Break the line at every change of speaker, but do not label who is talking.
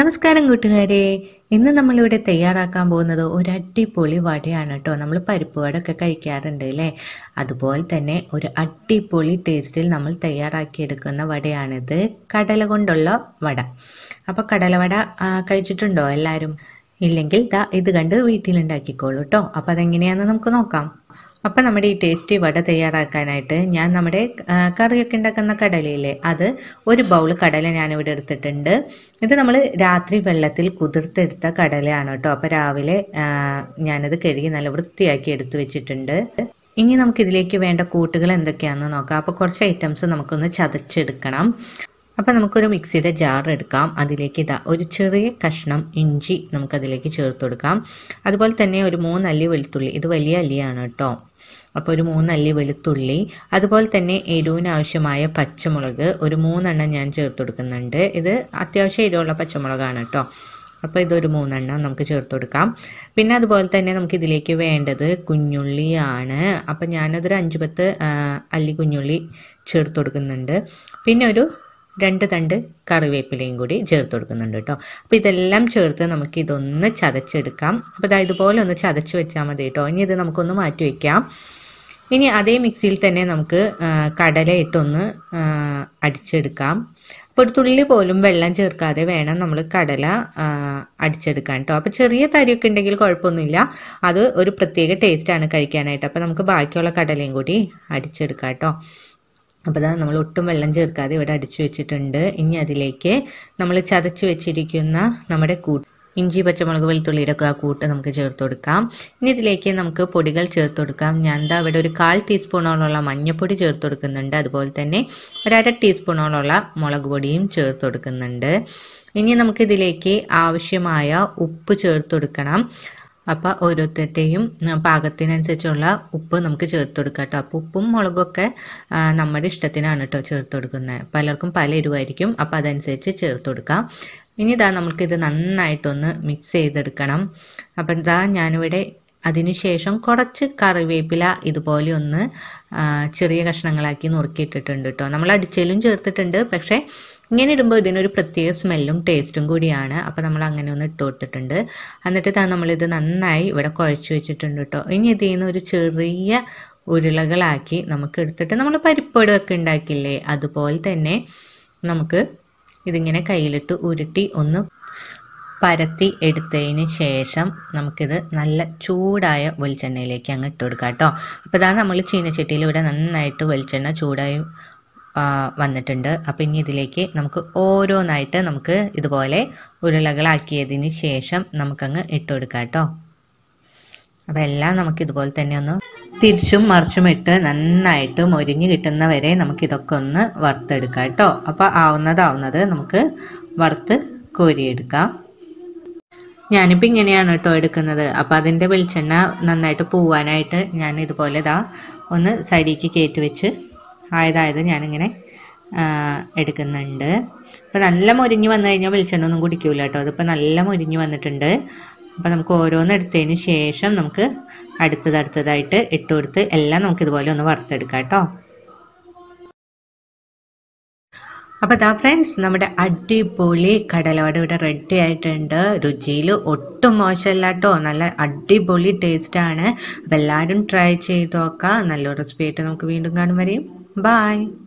നമസ്കാരം കൂട്ടുകാരെ ഇന്ന് നമ്മളിവിടെ തയ്യാറാക്കാൻ പോകുന്നത് ഒരു അടിപൊളി വടയാണ് കേട്ടോ നമ്മൾ പരിപ്പ് വടയൊക്കെ കഴിക്കാറുണ്ട് അല്ലേ അതുപോലെ തന്നെ ഒരു അടിപൊളി ടേസ്റ്റിൽ നമ്മൾ തയ്യാറാക്കിയെടുക്കുന്ന വടയാണിത് കടല കൊണ്ടുള്ള വട അപ്പോൾ കടലവട കഴിച്ചിട്ടുണ്ടോ എല്ലാവരും ഇല്ലെങ്കിൽ ദാ ഇത് കണ്ട് വീട്ടിലുണ്ടാക്കിക്കോളൂ കേട്ടോ അപ്പോൾ അതെങ്ങനെയാണെന്ന് നമുക്ക് നോക്കാം അപ്പം നമ്മുടെ ഈ ടേസ്റ്റി വട തയ്യാറാക്കാനായിട്ട് ഞാൻ നമ്മുടെ കറിയൊക്കെ ഉണ്ടാക്കുന്ന കടലയില്ലേ അത് ഒരു ബൗൾ കടല ഞാനിവിടെ എടുത്തിട്ടുണ്ട് ഇത് നമ്മൾ രാത്രി വെള്ളത്തിൽ കുതിർത്തെടുത്ത കടലയാണ് കേട്ടോ അപ്പോൾ രാവിലെ ഞാനത് കഴുകി നല്ല വൃത്തിയാക്കി എടുത്തു വെച്ചിട്ടുണ്ട് ഇനി നമുക്കിതിലേക്ക് വേണ്ട കൂട്ടുകൾ എന്തൊക്കെയാണെന്ന് നോക്കാം അപ്പോൾ കുറച്ച് ഐറ്റംസ് നമുക്കൊന്ന് ചതച്ചെടുക്കണം അപ്പോൾ നമുക്കൊരു മിക്സിയുടെ ജാർ എടുക്കാം അതിലേക്ക് ഇതാ ഒരു ചെറിയ കഷ്ണം ഇഞ്ചി നമുക്കതിലേക്ക് ചേർത്ത് കൊടുക്കാം അതുപോലെ തന്നെ ഒരു മൂന്നല്ലി വെളുത്തുള്ളി ഇത് വലിയ അല്ലിയാണ് കേട്ടോ അപ്പോൾ ഒരു മൂന്നല്ലി വെളുത്തുള്ളി അതുപോലെ തന്നെ എരിവിന് ആവശ്യമായ പച്ചമുളക് ഒരു മൂന്നെണ്ണം ഞാൻ ചേർത്ത് കൊടുക്കുന്നുണ്ട് ഇത് അത്യാവശ്യം എരിവുള്ള പച്ചമുളകാണ് കേട്ടോ അപ്പോൾ ഇതൊരു മൂന്നെണ്ണം നമുക്ക് ചേർത്ത് കൊടുക്കാം പിന്നെ അതുപോലെ തന്നെ നമുക്ക് ഇതിലേക്ക് വേണ്ടത് കുഞ്ഞുള്ളിയാണ് അപ്പോൾ ഞാനതൊരു അഞ്ച് പത്ത് അല്ലി കുഞ്ഞുള്ളി ചേർത്ത് കൊടുക്കുന്നുണ്ട് പിന്നെ ഒരു രണ്ട് തണ്ട് കറിവേപ്പിലയും കൂടി ചേർത്ത് കൊടുക്കുന്നുണ്ട് കേട്ടോ അപ്പോൾ ഇതെല്ലാം ചേർത്ത് നമുക്ക് ഇതൊന്ന് ചതച്ചെടുക്കാം അപ്പോൾ അതായത് ഇതുപോലെ ഒന്ന് ചതച്ച് വെച്ചാൽ മതി കേട്ടോ ഇനി ഇത് നമുക്കൊന്ന് മാറ്റി വയ്ക്കാം ഇനി അതേ മിക്സിയിൽ തന്നെ നമുക്ക് കടല ഇട്ടൊന്ന് അടിച്ചെടുക്കാം അപ്പോൾ ഒരു തുള്ളി പോലും വെള്ളം ചേർക്കാതെ വേണം നമ്മൾ കടല അടിച്ചെടുക്കാൻ കേട്ടോ അപ്പോൾ ചെറിയ തരിയൊക്കെ ഉണ്ടെങ്കിൽ കുഴപ്പമൊന്നുമില്ല അത് ഒരു പ്രത്യേക ടേസ്റ്റാണ് കഴിക്കാനായിട്ട് അപ്പോൾ നമുക്ക് ബാക്കിയുള്ള കടലയും കൂടി അടിച്ചെടുക്കാം കേട്ടോ അപ്പോൾ ഇതാ നമ്മൾ ഒട്ടും വെള്ളം ചേർക്കാതെ ഇവിടെ അടിച്ചു വെച്ചിട്ടുണ്ട് ഇനി അതിലേക്ക് നമ്മൾ ചതച്ചു വെച്ചിരിക്കുന്ന നമ്മുടെ കൂട്ട് ഇഞ്ചി പച്ചമുളക് വെളുത്തുള്ളിയുടെ ഒക്കെ ആ കൂട്ട് നമുക്ക് ചേർത്ത് കൊടുക്കാം ഇനി ഇതിലേക്ക് നമുക്ക് പൊടികൾ ചേർത്ത് കൊടുക്കാം ഞാൻ എന്താ അവിടെ ഒരു കാൽ ടീസ്പൂണോളമുള്ള മഞ്ഞൾപ്പൊടി ചേർത്ത് കൊടുക്കുന്നുണ്ട് അതുപോലെ തന്നെ ഒരര ടീസ്പൂണോളമുള്ള മുളക് പൊടിയും ചേർത്ത് കൊടുക്കുന്നുണ്ട് ഇനി നമുക്കിതിലേക്ക് ആവശ്യമായ ഉപ്പ് ചേർത്ത് കൊടുക്കണം അപ്പോൾ ഓരോരുത്തരുടെയും പാകത്തിനനുസരിച്ചുള്ള ഉപ്പ് നമുക്ക് ചേർത്ത് കൊടുക്കാം കേട്ടോ അപ്പോൾ ഉപ്പും മുളകൊക്കെ നമ്മുടെ ഇഷ്ടത്തിനാണ് കേട്ടോ ചേർത്ത് കൊടുക്കുന്നത് പലർക്കും പല എരിവായിരിക്കും അപ്പോൾ അതനുസരിച്ച് ചേർത്ത് കൊടുക്കാം ഇനി ഇതാ നമുക്കിത് നന്നായിട്ടൊന്ന് മിക്സ് ചെയ്തെടുക്കണം അപ്പം ഇതാ ഞാനിവിടെ അതിനുശേഷം കുറച്ച് കറിവേപ്പില ഇതുപോലെ ഒന്ന് ചെറിയ കഷ്ണങ്ങളാക്കി നുറുക്കിയിട്ടിട്ടുണ്ട് കേട്ടോ നമ്മൾ അടിച്ചേലും ചേർത്തിട്ടുണ്ട് പക്ഷേ ഇങ്ങനെ ഇടുമ്പോൾ ഇതിനൊരു പ്രത്യേക സ്മെല്ലും ടേസ്റ്റും കൂടിയാണ് അപ്പോൾ നമ്മൾ അങ്ങനെ ഒന്ന് ഇട്ട് കൊടുത്തിട്ടുണ്ട് എന്നിട്ട് താ നമ്മളിത് നന്നായി ഇവിടെ കുഴച്ച് വെച്ചിട്ടുണ്ട് കേട്ടോ ഇനി ഇതിൽ നിന്ന് ഒരു ചെറിയ ഉരുളകളാക്കി നമുക്ക് എടുത്തിട്ട് നമ്മൾ പരിപ്പടമൊക്കെ ഉണ്ടാക്കില്ലേ അതുപോലെ തന്നെ നമുക്ക് ഇതിങ്ങനെ കയ്യിലിട്ട് ഉരുട്ടി ഒന്ന് പരത്തി എടുത്തതിന് ശേഷം നമുക്കിത് നല്ല ചൂടായ വെളിച്ചെണ്ണയിലേക്ക് അങ്ങ് ഇട്ട് കൊടുക്കാം കേട്ടോ അപ്പോൾ ഇതാ നമ്മൾ ചീനച്ചട്ടിയിൽ ഇവിടെ നന്നായിട്ട് വെളിച്ചെണ്ണ ചൂടായി വന്നിട്ടുണ്ട് അപ്പം ഇനി ഇതിലേക്ക് നമുക്ക് ഓരോന്നായിട്ട് നമുക്ക് ഇതുപോലെ ഉരുളകളാക്കിയതിന് ശേഷം നമുക്കങ്ങ് ഇട്ട് കൊടുക്കാം കേട്ടോ അപ്പം എല്ലാം നമുക്ക് ഇതുപോലെ തന്നെ ഒന്ന് തിരിച്ചും മറിച്ചും ഇട്ട് നന്നായിട്ട് മൊരിഞ്ഞ് കിട്ടുന്നവരെ നമുക്കിതൊക്കെ ഒന്ന് വറുത്തെടുക്കാം കേട്ടോ അപ്പോൾ ആവുന്നതാവുന്നത് നമുക്ക് വറുത്ത് കോരിയെടുക്കാം ഞാനിപ്പോൾ ഇങ്ങനെയാണ് കേട്ടോ എടുക്കുന്നത് അപ്പോൾ അതിൻ്റെ വെളിച്ചെണ്ണ നന്നായിട്ട് പോവാനായിട്ട് ഞാൻ ഇതുപോലെ ഇതാ ഒന്ന് സൈഡിലേക്ക് കയറ്റി വെച്ച് ആയതായത് ഞാനിങ്ങനെ എടുക്കുന്നുണ്ട് അപ്പോൾ നല്ല മുരിഞ്ഞ് വന്നു കഴിഞ്ഞാൽ വെളിച്ചെണ്ണ ഒന്നും കുടിക്കൂല കേട്ടോ അതിപ്പോൾ നല്ല മുരിഞ്ഞ് വന്നിട്ടുണ്ട് അപ്പോൾ നമുക്ക് ഓരോന്ന് എടുത്തതിന് ശേഷം നമുക്ക് അടുത്തത് അടുത്തതായിട്ട് ഇട്ട് കൊടുത്ത് എല്ലാം നമുക്കിതുപോലെ ഒന്ന് വറുത്തെടുക്കാം കേട്ടോ അപ്പോൾ ദാ ഫ്രണ്ട്സ് നമ്മുടെ അടിപൊളി കടലവട ഇവിടെ റെഡി ആയിട്ടുണ്ട് രുചിയിൽ ഒട്ടും മോശമല്ല കേട്ടോ നല്ല അടിപൊളി ടേസ്റ്റാണ് അപ്പോൾ എല്ലാവരും ട്രൈ ചെയ്ത് നോക്കാം നല്ലൊരു റെസിപ്പി ആയിട്ട് നമുക്ക് വീണ്ടും കാണും വരെയും Bye.